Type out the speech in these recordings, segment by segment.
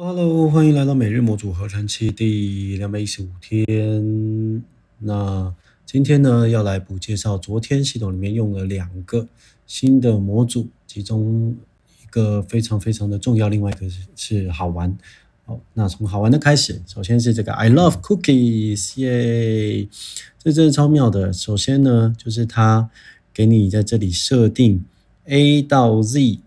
Hello，欢迎来到每日模组合成器第两百一十五天。那今天呢，要来补介绍昨天系统里面用了两个新的模组，其中一个非常非常的重要，另外一个是是好玩。好，那从好玩的开始，首先是这个 I love cookies，耶！这真是超妙的。首先呢，就是它给你在这里设定 A 到 Z，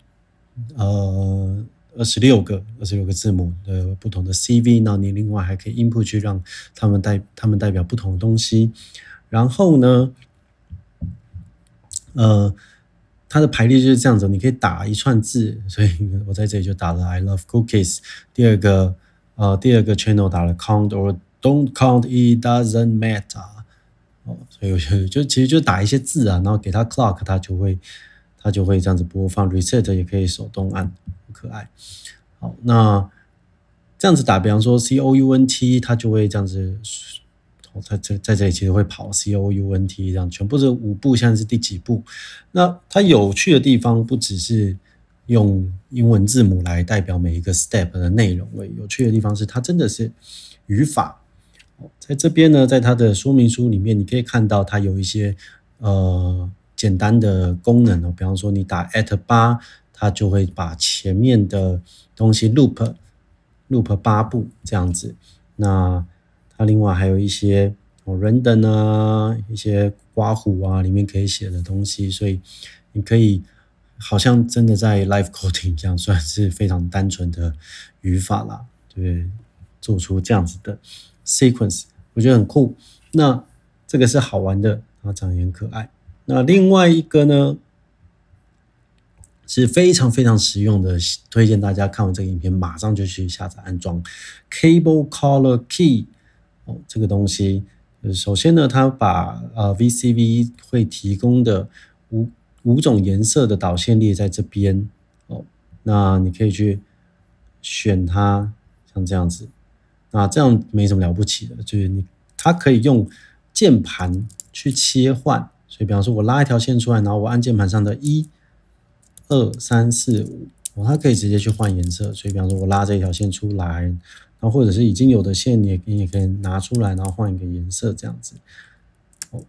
呃。二十六个二十六个字母的不同的 CV，那你另外还可以 input 去让他们代他们代表不同的东西。然后呢，呃，它的排列就是这样子，你可以打一串字，所以我在这里就打了 I love cookies。第二个，呃，第二个 channel 打了 count or don't count, it doesn't matter。哦，所以我就就其实就打一些字啊，然后给它 clock，它就会。它就会这样子播放，reset 也可以手动按，很可爱。好，那这样子打，比方说 c o u n t，它就会这样子，它在在这里其实会跑 c o u n t，这样全部是五步现在是第几步？那它有趣的地方不只是用英文字母来代表每一个 step 的内容，诶，有趣的地方是它真的是语法。在这边呢，在它的说明书里面，你可以看到它有一些呃。简单的功能哦，比方说你打 at 八，它就会把前面的东西 loop loop 八步这样子。那它另外还有一些哦，random 啊，一些刮胡啊，里面可以写的东西，所以你可以好像真的在 live coding 这样算是非常单纯的语法啦，对，做出这样子的 sequence，我觉得很酷。那这个是好玩的，然后长得很可爱。那另外一个呢，是非常非常实用的，推荐大家看完这个影片，马上就去下载安装 Cable Color Key 哦，这个东西。首先呢，它把呃 VCV 会提供的五五种颜色的导线列在这边哦，那你可以去选它，像这样子。那这样没什么了不起的，就是你它可以用键盘去切换。所以，比方说，我拉一条线出来，然后我按键盘上的“一、二、三、四、五”，哦，它可以直接去换颜色。所以，比方说，我拉这一条线出来，然后或者是已经有的线，你你也可以拿出来，然后换一个颜色，这样子，哦，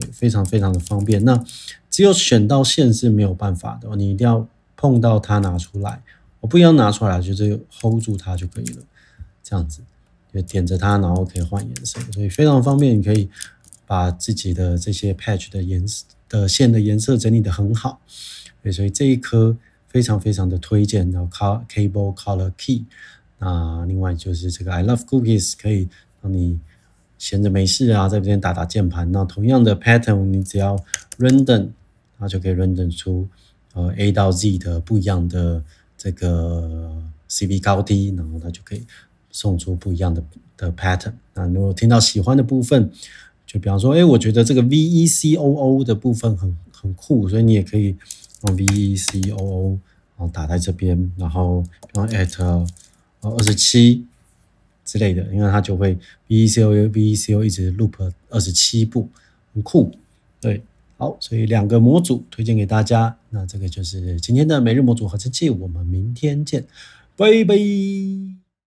对，非常非常的方便。那只有选到线是没有办法的，你一定要碰到它拿出来。我不一定要拿出来，就是 hold 住它就可以了，这样子就点着它，然后可以换颜色，所以非常方便，你可以。把自己的这些 patch 的颜色的线的颜色整理的很好，对，所以这一颗非常非常的推荐。然后 c a l r cable color key，那另外就是这个 I love cookies，可以让你闲着没事啊，在这边打打键盘。那同样的 pattern，你只要 render，它就可以 render 出呃 A 到 Z 的不一样的这个 C B 高低，然后它就可以送出不一样的的 pattern。那如果听到喜欢的部分，就比方说，哎，我觉得这个 V E C O O 的部分很很酷，所以你也可以用 V E C O O，然后打在这边，然后然后 at，然二十七之类的，因为它就会 V E C O V E C O 一直 loop 二十七步，很酷。对，好，所以两个模组推荐给大家。那这个就是今天的每日模组合成器，我们明天见，拜拜。